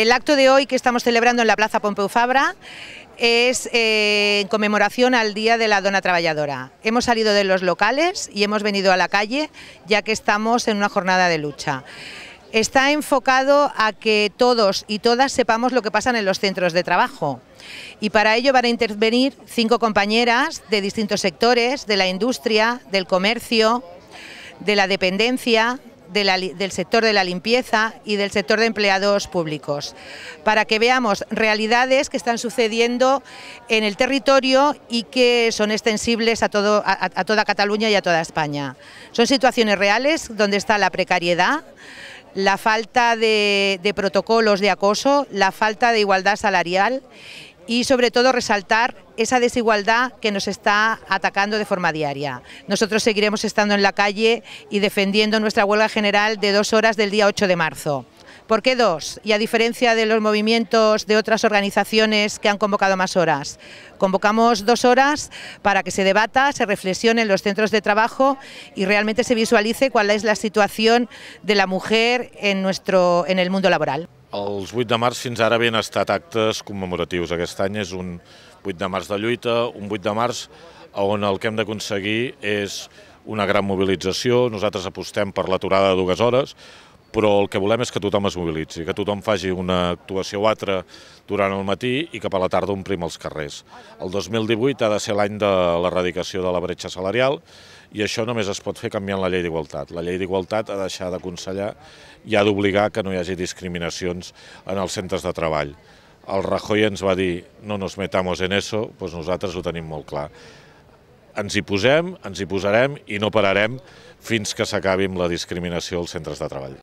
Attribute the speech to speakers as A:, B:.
A: El acto de hoy que estamos celebrando en la Plaza Pompeu Fabra es eh, en conmemoración al Día de la Dona Trabajadora. Hemos salido de los locales y hemos venido a la calle ya que estamos en una jornada de lucha. Está enfocado a que todos y todas sepamos lo que pasa en los centros de trabajo. Y para ello van a intervenir cinco compañeras de distintos sectores, de la industria, del comercio, de la dependencia, del sector de la limpieza y del sector de empleados públicos, para que veamos realidades que están sucediendo en el territorio y que son extensibles a, toda Cataluña y a toda España. Son situaciones reales donde está la precariedad, la falta de protocolos de acoso, la falta de igualdad salarial y sobre todo resaltar esa desigualdad que nos está atacando de forma diaria. Nosotros seguiremos estando en la calle y defendiendo nuestra huelga general de dos horas del día 8 de marzo. ¿Por qué dos? Y a diferencia de los movimientos de otras organizaciones que han convocado más horas. Convocamos dos horas para que se debata, se reflexione en los centros de trabajo y realmente se visualice cuál es la situación de la mujer en, nuestro, en el mundo laboral.
B: Els 8 de març fins ara havien estat actes commemoratius. Aquest any és un 8 de març de lluita, un 8 de març on el que hem d'aconseguir és una gran mobilització. Nosaltres apostem per l'aturada de dues hores, però el que volem és que tothom es mobilitzi, que tothom faci una actuació o altra durant el matí i que per la tarda omplim els carrers. El 2018 ha de ser l'any de l'erradicació de la bretxa salarial i això només es pot fer canviant la llei d'igualtat. La llei d'igualtat ha de deixar d'aconsellar i ha d'obligar que no hi hagi discriminacions en els centres de treball. El Rajoy ens va dir no nos metamos en eso, doncs nosaltres ho tenim molt clar ens hi posem, ens hi posarem i no pararem fins que s'acabi amb la discriminació als centres de treball.